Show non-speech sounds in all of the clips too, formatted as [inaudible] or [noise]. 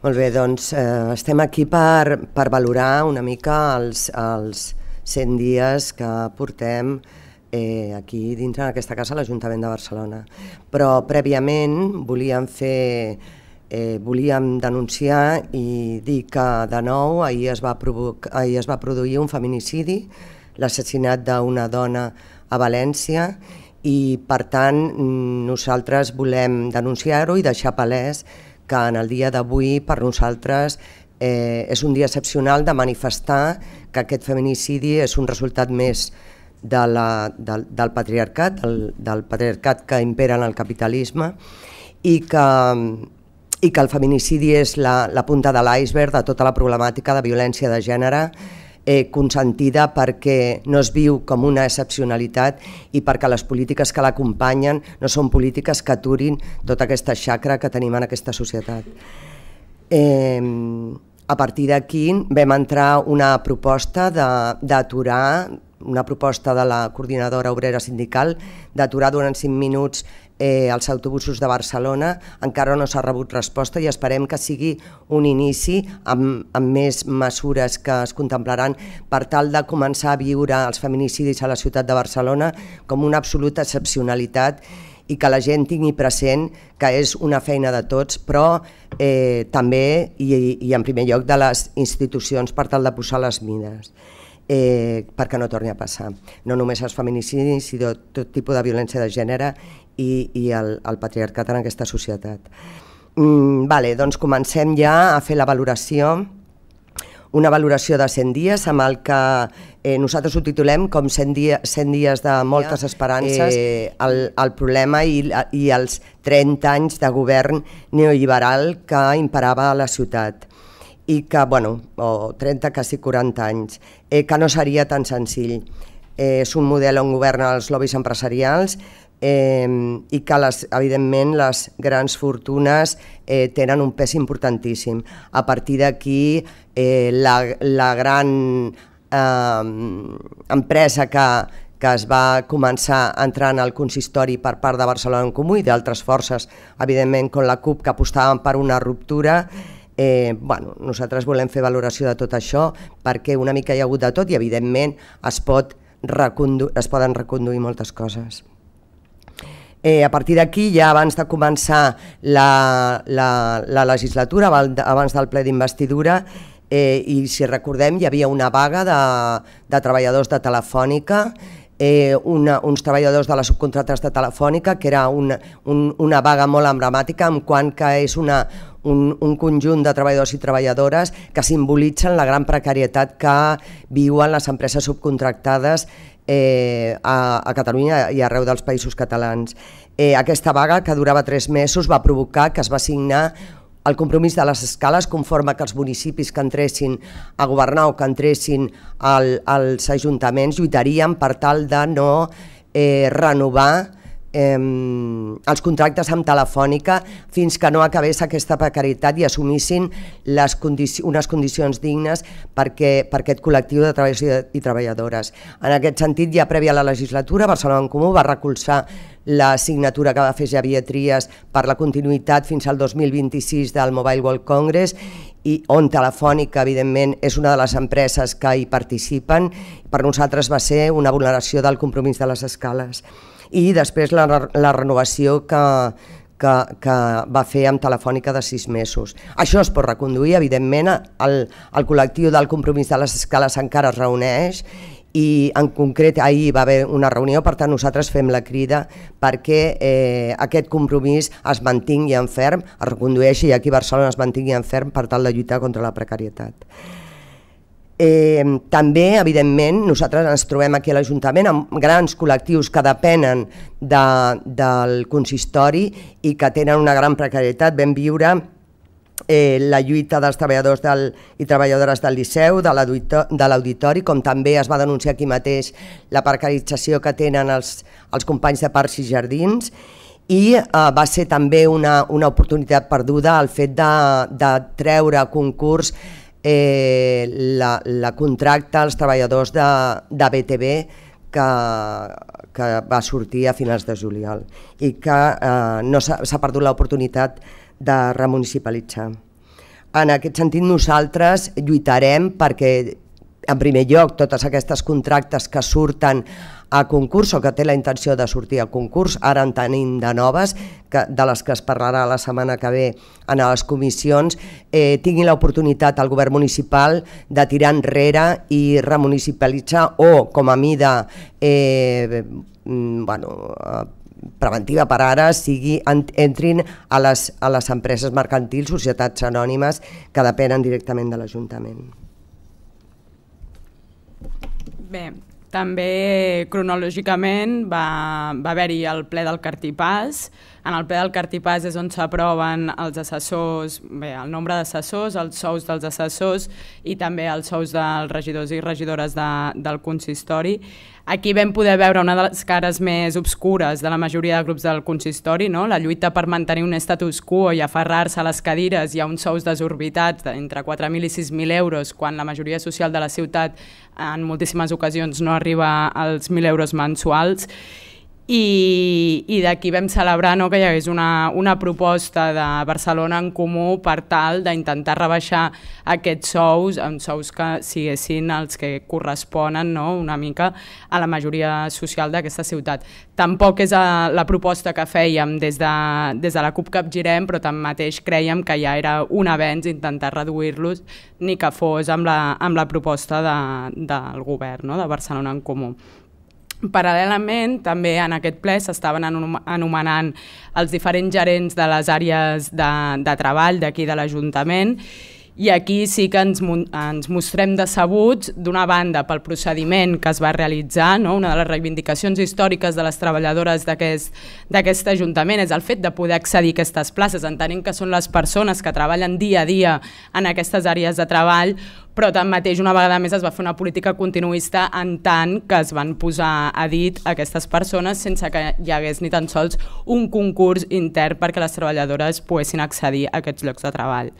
Molt bé, doncs eh, estem aquí per, per valorar una mica els, els 100 dies que portem eh, aquí dintre d'aquesta casa l'Ajuntament de Barcelona. Però prèviament volíem fer eh, volíem denunciar i dir que de nou ahir es va, ahir es va produir un feminicidi, l'assassinat d'una dona a València i per tant nosaltres volem denunciar-ho i deixar palès que en el dia d'avui per nosaltres eh, és un dia excepcional de manifestar que aquest feminicidi és un resultat més de la, del, del patriarcat, del, del patriarcat que impera en el capitalisme i que, i que el feminicidi és la, la punta de l'iceberg de tota la problemàtica de violència de gènere eh, consentida perquè no es viu com una excepcionalitat i perquè les polítiques que l'acompanyen no són polítiques que aturin tota aquesta xacra que tenim en aquesta societat. Eh, a partir d'aquí vam entrar una proposta d'aturar una proposta de la coordinadora obrera sindical d'aturar durant 5 minuts eh, als autobusos de Barcelona encara no s'ha rebut resposta i esperem que sigui un inici amb, amb més mesures que es contemplaran per tal de començar a viure els feminicidis a la ciutat de Barcelona com una absoluta excepcionalitat i que la gent tingui present que és una feina de tots, però eh, també i, i en primer lloc de les institucions per tal de posar les mines eh, perquè no torni a passar. No només els feminicidis, sinó tot tipus de violència de gènere i, i el, el patriarcat en aquesta societat. Mm, vale, doncs comencem ja a fer la valoració una valoració de 100 dies amb el que eh, nosaltres ho titulem com 100, dia, 100 dies de moltes esperances, eh, el, el problema i, i els 30 anys de govern neoliberal que imparava a la ciutat i que, bueno, o 30, quasi 40 anys, eh, que no seria tan senzill. Eh, és un model on governa els lobbies empresarials eh, i que, les, evidentment, les grans fortunes eh, tenen un pes importantíssim. A partir d'aquí, eh, la, la gran eh, empresa que, que es va començar a entrar en el consistori per part de Barcelona en Comú i d'altres forces, evidentment, com la CUP, que apostaven per una ruptura, Eh, bueno, nosaltres volem fer valoració de tot això perquè una mica hi ha hagut de tot i evidentment es, pot es poden reconduir moltes coses. Eh, a partir d'aquí, ja abans de començar la, la, la legislatura, abans del ple d'investidura, eh, i si recordem hi havia una vaga de, de treballadors de Telefònica eh, una, uns treballadors de les subcontractes de Telefònica, que era una, un, una vaga molt emblemàtica en quant que és una, un, un conjunt de treballadors i treballadores que simbolitzen la gran precarietat que viuen les empreses subcontractades eh, a, a Catalunya i arreu dels països catalans. Eh, aquesta vaga, que durava tres mesos, va provocar que es va signar el compromís de les escales conforme que els municipis que entressin a governar o que entressin al, als ajuntaments lluitarien per tal de no eh, renovar eh, els contractes amb Telefònica fins que no acabés aquesta precarietat i assumissin les condici unes condicions dignes perquè, per aquest col·lectiu de treballadors i treballadores. En aquest sentit, ja prèvia a la legislatura, Barcelona en Comú va recolzar la signatura que va fer Javier Trias per la continuïtat fins al 2026 del Mobile World Congress i on Telefònica, evidentment, és una de les empreses que hi participen. Per nosaltres va ser una vulneració del compromís de les escales. I després la, la renovació que, que, que va fer amb Telefònica de sis mesos. Això es pot reconduir, evidentment, el, el col·lectiu del compromís de les escales encara es reuneix i en concret ahir va haver una reunió, per tant nosaltres fem la crida perquè eh, aquest compromís es mantingui en ferm, es recondueixi i aquí a Barcelona es mantingui en ferm per tal de lluitar contra la precarietat. Eh, també, evidentment, nosaltres ens trobem aquí a l'Ajuntament amb grans col·lectius que depenen de, del consistori i que tenen una gran precarietat, ben viure, eh, la lluita dels treballadors del, i treballadores del Liceu, de l'Auditori, com també es va denunciar aquí mateix la precarització que tenen els, els companys de Parcs i Jardins, i eh, va ser també una, una oportunitat perduda el fet de, de treure a concurs eh, la, la contracta als treballadors de, de BTV que, que va sortir a finals de juliol i que eh, no s'ha perdut l'oportunitat de de remunicipalitzar. En aquest sentit, nosaltres lluitarem perquè, en primer lloc, totes aquestes contractes que surten a concurs o que té la intenció de sortir a concurs, ara en tenim de noves, que, de les que es parlarà la setmana que ve en les comissions, eh, tinguin l'oportunitat al govern municipal de tirar enrere i remunicipalitzar o, com a mida, eh, mm, bueno, eh, preventiva per ara sigui entrin a les, a les empreses mercantils, societats anònimes que depenen directament de l'Ajuntament. Bé, també cronològicament va, va haver-hi el ple del Cartipàs. En el ple del Cartipàs és on s'aproven els assessors, bé, el nombre d'assessors, els sous dels assessors i també els sous dels regidors i regidores de, del consistori. Aquí vam poder veure una de les cares més obscures de la majoria de grups del consistori, no? la lluita per mantenir un status quo i aferrar-se a les cadires i a uns sous desorbitats entre 4.000 i 6.000 euros, quan la majoria social de la ciutat en moltíssimes ocasions no arriba als 1.000 euros mensuals, i, i d'aquí vam celebrar no, que hi hagués una, una proposta de Barcelona en Comú per tal d'intentar rebaixar aquests sous, en sous que siguessin els que corresponen no, una mica a la majoria social d'aquesta ciutat. Tampoc és a, eh, la proposta que fèiem des de, des de la CUP Capgirem, però tanmateix creiem que ja era un avenç intentar reduir-los, ni que fos amb la, amb la proposta de, del govern no, de Barcelona en Comú. Paral·lelament, també en aquest ple s'estaven anomenant els diferents gerents de les àrees de, de treball d'aquí de l'Ajuntament i aquí sí que ens, ens mostrem decebuts, d'una banda, pel procediment que es va realitzar, no? una de les reivindicacions històriques de les treballadores d'aquest Ajuntament és el fet de poder accedir a aquestes places, entenent que són les persones que treballen dia a dia en aquestes àrees de treball, però tanmateix una vegada més es va fer una política continuista en tant que es van posar a dit aquestes persones sense que hi hagués ni tan sols un concurs intern perquè les treballadores poguessin accedir a aquests llocs de treball.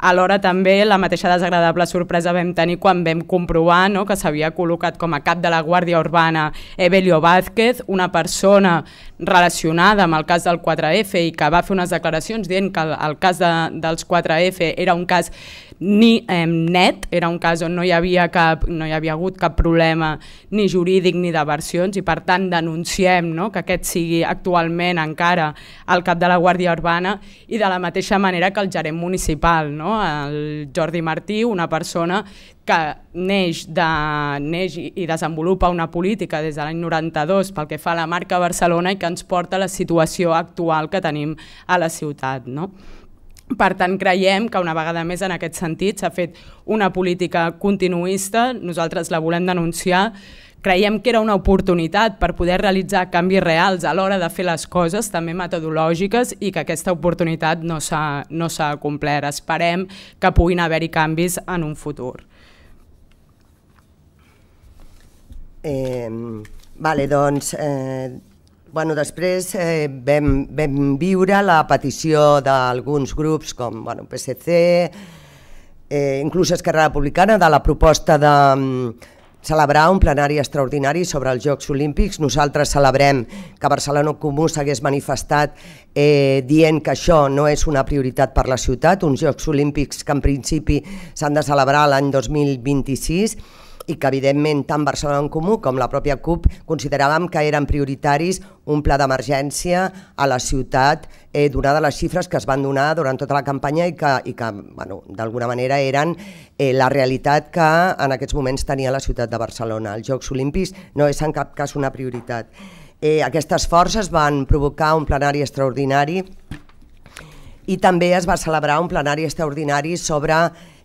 Alhora també la mateixa desagradable sorpresa vam tenir quan vam comprovar no, que s'havia col·locat com a cap de la Guàrdia Urbana Evelio Vázquez, una persona relacionada amb el cas del 4F i que va fer unes declaracions dient que el, el cas de, dels 4F era un cas ni eh, net, era un cas on no hi, havia cap, no hi havia hagut cap problema ni jurídic ni de versions i per tant denunciem no, que aquest sigui actualment encara el cap de la Guàrdia Urbana i de la mateixa manera que el gerent municipal, no, el Jordi Martí, una persona que neix, de, neix i desenvolupa una política des de l'any 92 pel que fa a la marca Barcelona i que ens porta a la situació actual que tenim a la ciutat. No? Per tant, creiem que una vegada més en aquest sentit s'ha fet una política continuista, nosaltres la volem denunciar, creiem que era una oportunitat per poder realitzar canvis reals a l'hora de fer les coses, també metodològiques, i que aquesta oportunitat no s'ha no complert. Esperem que puguin haver-hi canvis en un futur. Eh, vale, doncs, eh, Bueno, després eh, vam, vam viure la petició d'alguns grups com bueno, PSC, eh, inclús Esquerra Republicana, de la proposta de mm, celebrar un plenari extraordinari sobre els Jocs Olímpics. Nosaltres celebrem que Barcelona Comú s'hagués manifestat eh, dient que això no és una prioritat per la ciutat, uns Jocs Olímpics que en principi s'han de celebrar l'any 2026 i que evidentment tant Barcelona en Comú com la pròpia CUP consideràvem que eren prioritaris un pla d'emergència a la ciutat eh, donada les xifres que es van donar durant tota la campanya i que, i que bueno, d'alguna manera eren eh, la realitat que en aquests moments tenia la ciutat de Barcelona. Els Jocs Olímpics no és en cap cas una prioritat. Eh, aquestes forces van provocar un plenari extraordinari i també es va celebrar un plenari extraordinari sobre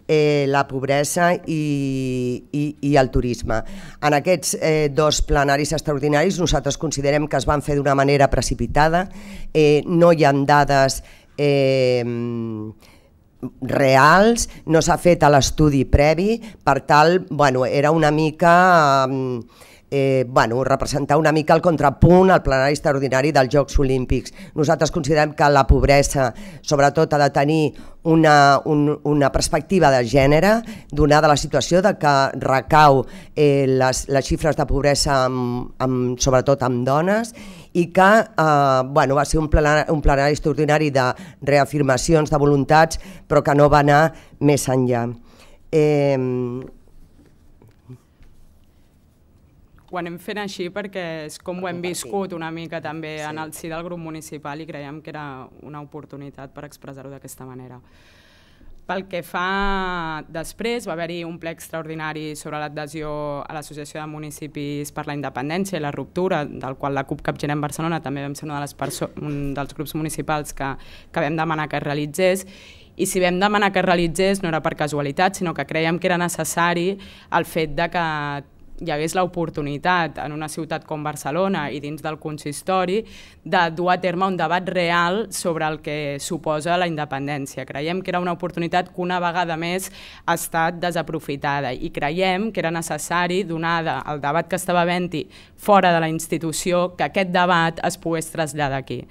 eh, la pobresa i, i, i el turisme. En aquests eh, dos plenaris extraordinaris nosaltres considerem que es van fer d'una manera precipitada, eh, no hi ha dades eh, reals, no s'ha fet l'estudi previ, per tal, bueno, era una mica... Eh, eh, bueno, representar una mica el contrapunt al plenari extraordinari dels Jocs Olímpics. Nosaltres considerem que la pobresa, sobretot, ha de tenir una, un, una perspectiva de gènere, donada la situació de que recau eh, les, les xifres de pobresa, amb, amb, sobretot amb dones, i que eh, bueno, va ser un plenari, un plenari extraordinari de reafirmacions de voluntats, però que no va anar més enllà. Eh, ho anem fent així perquè és com ho hem viscut una mica també sí. en el si del grup municipal i creiem que era una oportunitat per expressar-ho d'aquesta manera. Pel que fa després, va haver-hi un ple extraordinari sobre l'adhesió a l'Associació de Municipis per la Independència i la ruptura, del qual la CUP Capgirem Barcelona també vam ser una de les un dels grups municipals que, que vam demanar que es realitzés, i si vam demanar que es realitzés no era per casualitat, sinó que creiem que era necessari el fet de que hi hagués l'oportunitat en una ciutat com Barcelona i dins del consistori de dur a terme un debat real sobre el que suposa la independència. Creiem que era una oportunitat que una vegada més ha estat desaprofitada i creiem que era necessari, donada el debat que estava havent fora de la institució, que aquest debat es pogués traslladar aquí.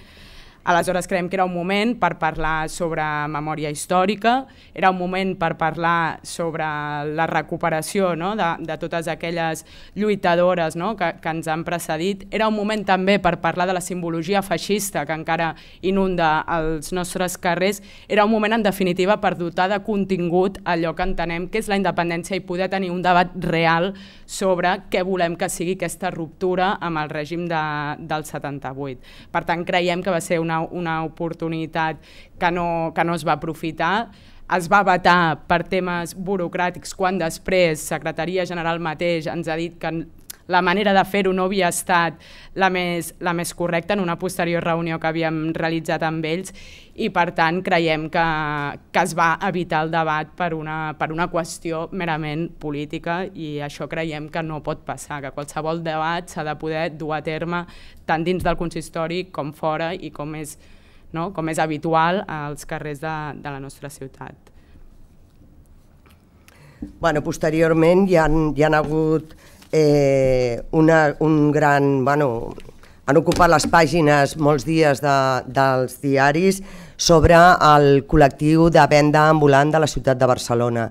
Aleshores creiem que era un moment per parlar sobre memòria històrica, era un moment per parlar sobre la recuperació no? de, de totes aquelles lluitadores no? que, que ens han precedit, era un moment també per parlar de la simbologia feixista que encara inunda els nostres carrers, era un moment en definitiva per dotar de contingut allò que entenem que és la independència i poder tenir un debat real sobre què volem que sigui aquesta ruptura amb el règim de, del 78. Per tant, creiem que va ser una una, una oportunitat que no, que no es va aprofitar es va vetar per temes burocràtics quan després Secretaria General mateix ens ha dit que la manera de fer-ho no havia estat la més, la més correcta en una posterior reunió que havíem realitzat amb ells i per tant creiem que, que es va evitar el debat per una, per una qüestió merament política i això creiem que no pot passar, que qualsevol debat s'ha de poder dur a terme tant dins del consistori com fora i com és, no? com és habitual als carrers de, de la nostra ciutat. Bueno, posteriorment hi han, hi han hagut eh, una, un gran... Bueno, han ocupat les pàgines molts dies de, dels diaris sobre el col·lectiu de venda ambulant de la ciutat de Barcelona.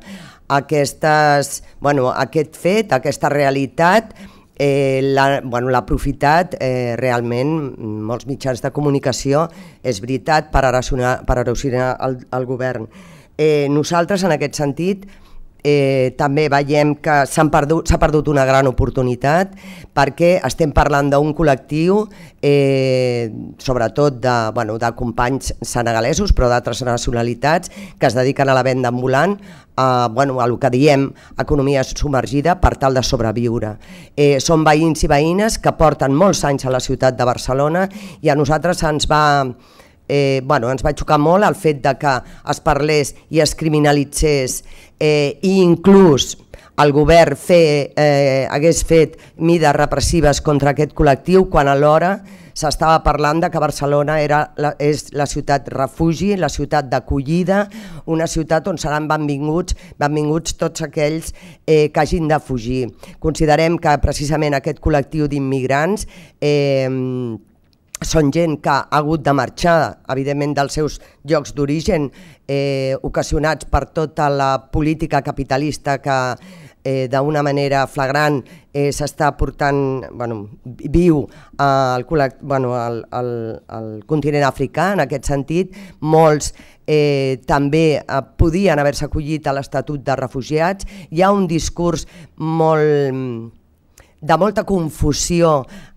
Aquestes, bueno, aquest fet, aquesta realitat, eh, l'ha bueno, aprofitat eh, realment molts mitjans de comunicació, és veritat, per erosionar, per erosionar el, el govern. Eh, nosaltres, en aquest sentit, eh, també veiem que s'ha perdut, perdut una gran oportunitat perquè estem parlant d'un col·lectiu, eh, sobretot de, bueno, de companys senegalesos, però d'altres nacionalitats, que es dediquen a la venda ambulant, a, bueno, a el que diem economia submergida per tal de sobreviure. Eh, són veïns i veïnes que porten molts anys a la ciutat de Barcelona i a nosaltres ens va eh, bueno, ens va xocar molt el fet de que es parlés i es criminalitzés eh, i inclús el govern fer, eh, hagués fet mides repressives contra aquest col·lectiu quan alhora s'estava parlant de que Barcelona era la, és la ciutat refugi, la ciutat d'acollida, una ciutat on seran benvinguts, benvinguts tots aquells eh, que hagin de fugir. Considerem que precisament aquest col·lectiu d'immigrants eh, són gent que ha hagut de marxar, evidentment, dels seus llocs d'origen, eh, ocasionats per tota la política capitalista que eh, d'una manera flagrant eh, s'està portant bueno, viu al, bueno, al, al, al continent africà, en aquest sentit. Molts eh, també eh, podien haver-se acollit a l'Estatut de Refugiats. Hi ha un discurs molt de molta confusió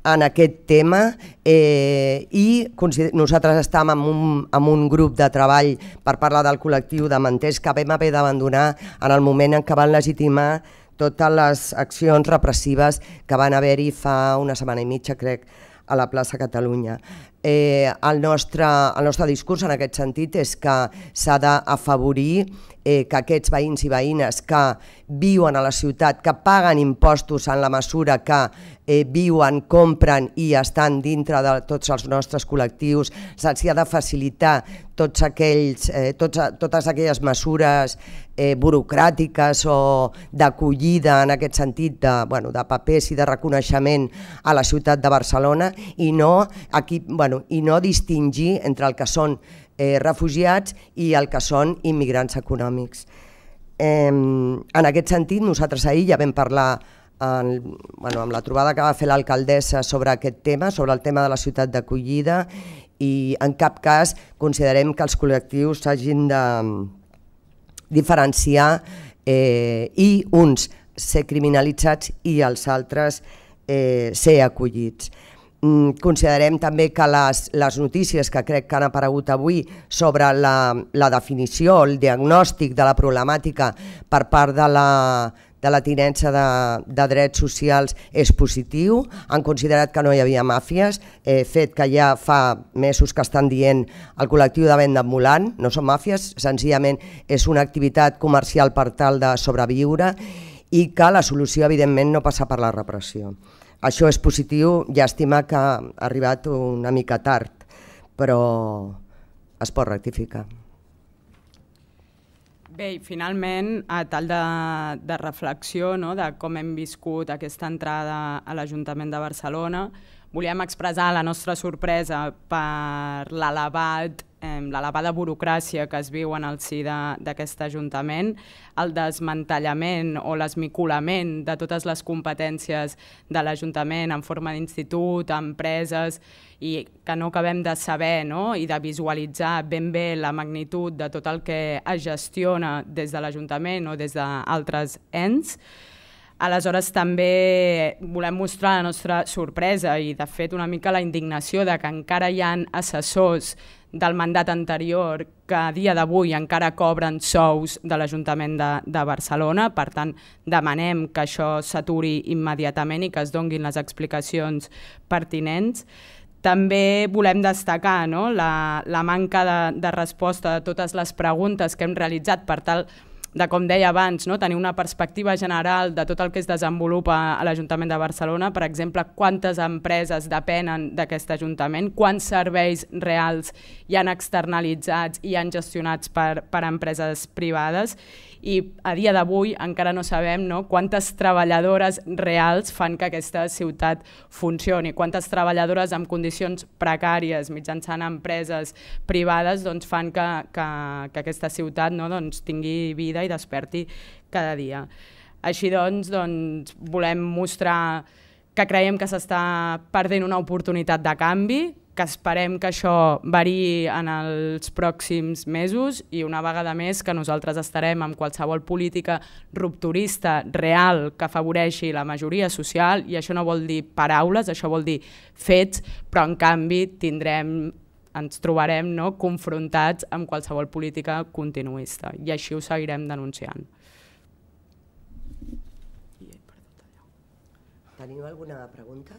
en aquest tema eh, i nosaltres estàvem en un, en un grup de treball per parlar del col·lectiu de manters que vam haver d'abandonar en el moment en què van legitimar totes les accions repressives que van haver-hi fa una setmana i mitja, crec, a la plaça Catalunya. Eh, el, nostre, el nostre discurs en aquest sentit és que s'ha d'afavorir eh, que aquests veïns i veïnes que viuen a la ciutat, que paguen impostos en la mesura que eh, viuen, compren i estan dintre de tots els nostres col·lectius, se'ls ha de facilitar tots aquells, eh, tots, totes aquelles mesures eh, burocràtiques o d'acollida en aquest sentit de, bueno, de papers i de reconeixement a la ciutat de Barcelona i no, aquí, bueno, i no distingir entre el que són eh, refugiats i el que són immigrants econòmics. Eh, en aquest sentit, nosaltres ahir ja vam parlar en, bueno, amb la trobada que va fer l'alcaldessa sobre aquest tema, sobre el tema de la ciutat d'acollida, i en cap cas considerem que els col·lectius s'hagin de mm, diferenciar eh, i uns ser criminalitzats i els altres eh, ser acollits. Mm, considerem també que les, les notícies que crec que han aparegut avui sobre la, la definició, el diagnòstic de la problemàtica per part de la, de la tinença de, de drets socials és positiu, han considerat que no hi havia màfies, eh, fet que ja fa mesos que estan dient el col·lectiu de venda ambulant, no són màfies, senzillament és una activitat comercial per tal de sobreviure i que la solució evidentment no passa per la repressió. Això és positiu, llàstima que ha arribat una mica tard, però es pot rectificar. Bé, i finalment, a tal de, de reflexió no, de com hem viscut aquesta entrada a l'Ajuntament de Barcelona, volíem expressar la nostra sorpresa per l'elevat eh, l'elevada burocràcia que es viu en el si d'aquest Ajuntament, el desmantellament o l'esmiculament de totes les competències de l'Ajuntament en forma d'institut, empreses, i que no acabem de saber no? i de visualitzar ben bé la magnitud de tot el que es gestiona des de l'Ajuntament o des d'altres ens, Aleshores, també volem mostrar la nostra sorpresa i, de fet, una mica la indignació de que encara hi han assessors del mandat anterior que a dia d'avui encara cobren sous de l'Ajuntament de, de Barcelona. Per tant, demanem que això s'aturi immediatament i que es donguin les explicacions pertinents. També volem destacar no? la, la manca de, de resposta a totes les preguntes que hem realitzat per tal de com deia abans, no? tenir una perspectiva general de tot el que es desenvolupa a l'Ajuntament de Barcelona, per exemple, quantes empreses depenen d'aquest Ajuntament, quants serveis reals hi han externalitzats i han gestionats per, per empreses privades, i a dia d'avui encara no sabem no, quantes treballadores reals fan que aquesta ciutat funcioni, quantes treballadores amb condicions precàries mitjançant empreses privades doncs, fan que, que, que aquesta ciutat no, doncs, tingui vida i desperti cada dia. Així doncs, doncs volem mostrar que creiem que s'està perdent una oportunitat de canvi, que esperem que això variï en els pròxims mesos i una vegada més que nosaltres estarem amb qualsevol política rupturista real que afavoreixi la majoria social i això no vol dir paraules, això vol dir fets, però en canvi tindrem ens trobarem no, confrontats amb qualsevol política continuista i així ho seguirem denunciant. Teniu alguna pregunta?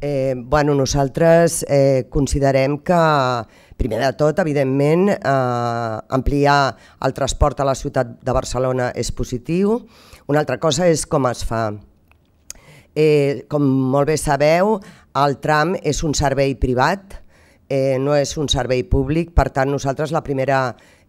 Eh, bueno, nosaltres eh, considerem que, primer de tot, evidentment, eh, ampliar el transport a la ciutat de Barcelona és positiu. Una altra cosa és com es fa. Eh, com molt bé sabeu, el tram és un servei privat, eh, no és un servei públic, per tant, nosaltres la primera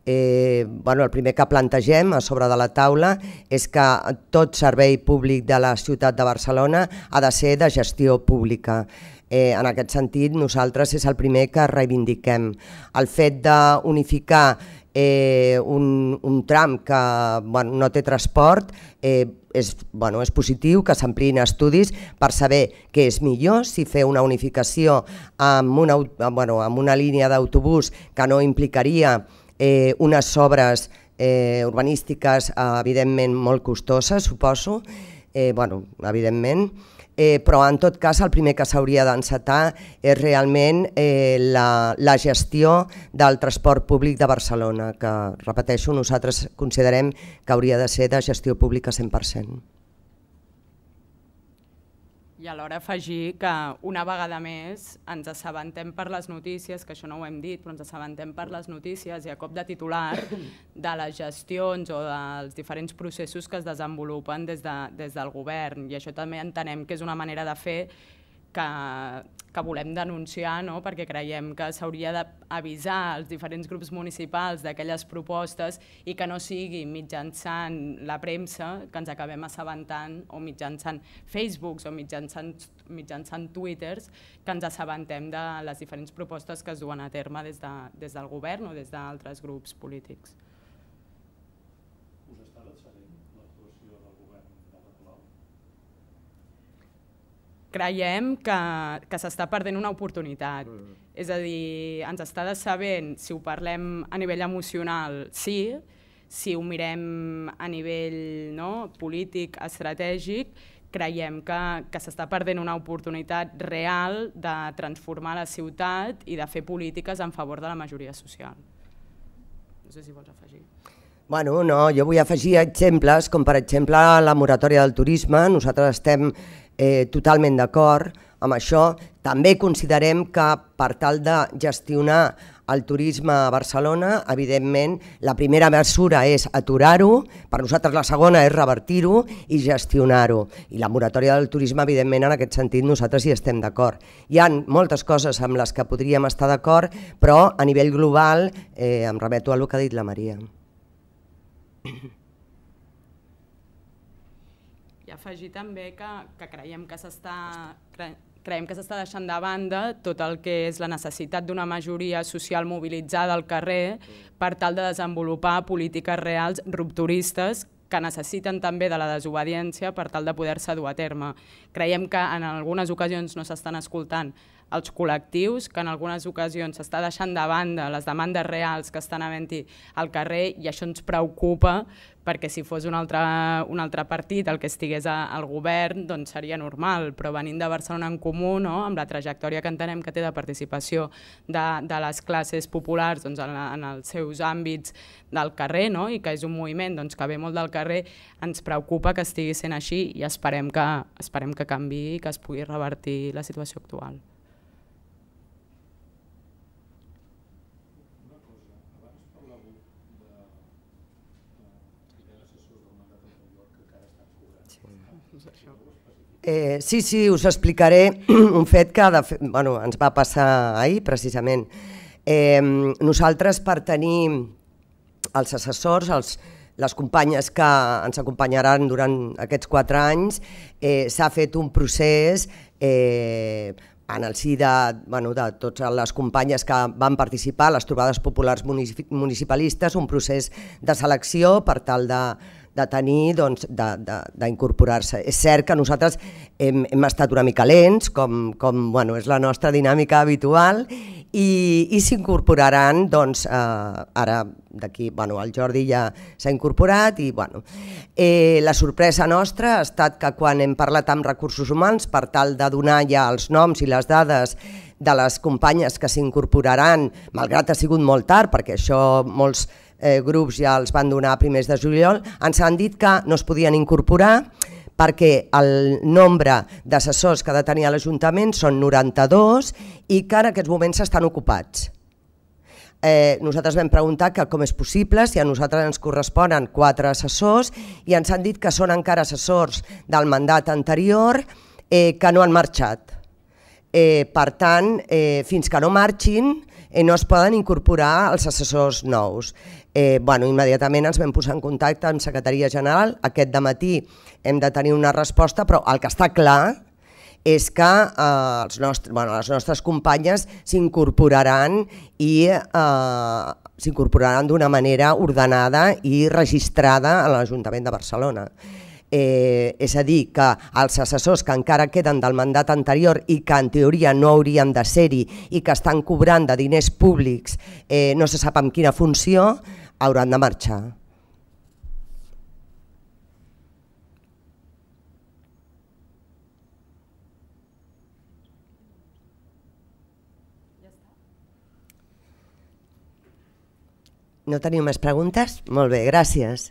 eh, bueno, el primer que plantegem a sobre de la taula és que tot servei públic de la ciutat de Barcelona ha de ser de gestió pública. Eh, en aquest sentit, nosaltres és el primer que reivindiquem. El fet d'unificar eh, un, un tram que bueno, no té transport eh, és, bueno, és positiu que s'ampliïn estudis per saber què és millor, si fer una unificació amb una, bueno, amb una línia d'autobús que no implicaria eh, unes obres eh, urbanístiques eh, evidentment molt costoses, suposo, eh, bueno, evidentment, eh, però en tot cas el primer que s'hauria d'encetar és realment eh, la, la gestió del transport públic de Barcelona, que, repeteixo, nosaltres considerem que hauria de ser de gestió pública 100% i alhora afegir que una vegada més ens assabentem per les notícies, que això no ho hem dit, però ens assabentem per les notícies i a cop de titular de les gestions o dels diferents processos que es desenvolupen des, de, des del govern. I això també entenem que és una manera de fer que, que volem denunciar no? perquè creiem que s'hauria d'avisar els diferents grups municipals d'aquelles propostes i que no sigui mitjançant la premsa que ens acabem assabentant o mitjançant Facebooks o mitjançant, mitjançant Twitters que ens assabentem de les diferents propostes que es duen a terme des, de, des del govern o des d'altres grups polítics. creiem que, que s'està perdent una oportunitat. Mm. És a dir, ens està decebent, si ho parlem a nivell emocional, sí, si ho mirem a nivell no, polític, estratègic, creiem que, que s'està perdent una oportunitat real de transformar la ciutat i de fer polítiques en favor de la majoria social. No sé si vols afegir. Bueno, no, jo vull afegir exemples, com per exemple la moratòria del turisme, nosaltres estem eh, totalment d'acord amb això. També considerem que per tal de gestionar el turisme a Barcelona, evidentment, la primera mesura és aturar-ho, per nosaltres la segona és revertir-ho i gestionar-ho. I la moratòria del turisme, evidentment, en aquest sentit nosaltres hi estem d'acord. Hi han moltes coses amb les que podríem estar d'acord, però a nivell global eh, em remeto a el que ha dit la Maria. [coughs] I afegir també que, que creiem que s'està cre, creiem que s'està deixant de banda tot el que és la necessitat d'una majoria social mobilitzada al carrer per tal de desenvolupar polítiques reals rupturistes que necessiten també de la desobediència per tal de poder-se dur a terme. Creiem que en algunes ocasions no s'estan escoltant els col·lectius, que en algunes ocasions s'està deixant de banda les demandes reals que estan havent-hi al carrer i això ens preocupa perquè si fos un altre, un altre partit el que estigués a, al govern doncs seria normal, però venint de Barcelona en Comú, no, amb la trajectòria que entenem que té de participació de, de les classes populars doncs, en, la, en els seus àmbits del carrer no, i que és un moviment doncs, que ve molt del carrer, ens preocupa que estigui sent així i esperem que, esperem que canvi i que es pugui revertir la situació actual. Eh, sí, sí, us explicaré [clears throat] un fet que de bueno, ens va passar ahir, precisament. Eh, nosaltres, per tenir els assessors, els, les companyes que ens acompanyaran durant aquests quatre anys, eh, s'ha fet un procés eh, en el si de, bueno, de totes les companyes que van participar a les trobades populars municipalistes, un procés de selecció per tal de de tenir, doncs, d'incorporar-se. És cert que nosaltres hem, hem estat una mica lents, com, com bueno, és la nostra dinàmica habitual, i, i s'incorporaran, doncs, eh, ara d'aquí, bueno, el Jordi ja s'ha incorporat i, bueno, eh, la sorpresa nostra ha estat que quan hem parlat amb recursos humans per tal de donar ja els noms i les dades de les companyes que s'incorporaran, malgrat ha sigut molt tard, perquè això molts eh, grups ja els van donar a primers de juliol, ens han dit que no es podien incorporar perquè el nombre d'assessors que ha de tenir l'Ajuntament són 92 i que en aquests moments estan ocupats. Eh, nosaltres vam preguntar que com és possible si a nosaltres ens corresponen quatre assessors i ens han dit que són encara assessors del mandat anterior eh, que no han marxat. Eh, per tant, eh, fins que no marxin, eh, no es poden incorporar els assessors nous eh, bueno, immediatament ens vam posar en contacte amb Secretaria General, aquest de matí hem de tenir una resposta, però el que està clar és que eh, els nostres, bueno, les nostres companyes s'incorporaran i eh, s'incorporaran d'una manera ordenada i registrada a l'Ajuntament de Barcelona. Eh, és a dir, que els assessors que encara queden del mandat anterior i que en teoria no haurien de ser-hi i que estan cobrant de diners públics, eh, no se sap amb quina funció, hauran de marxar. No teniu més preguntes? Molt bé, gràcies.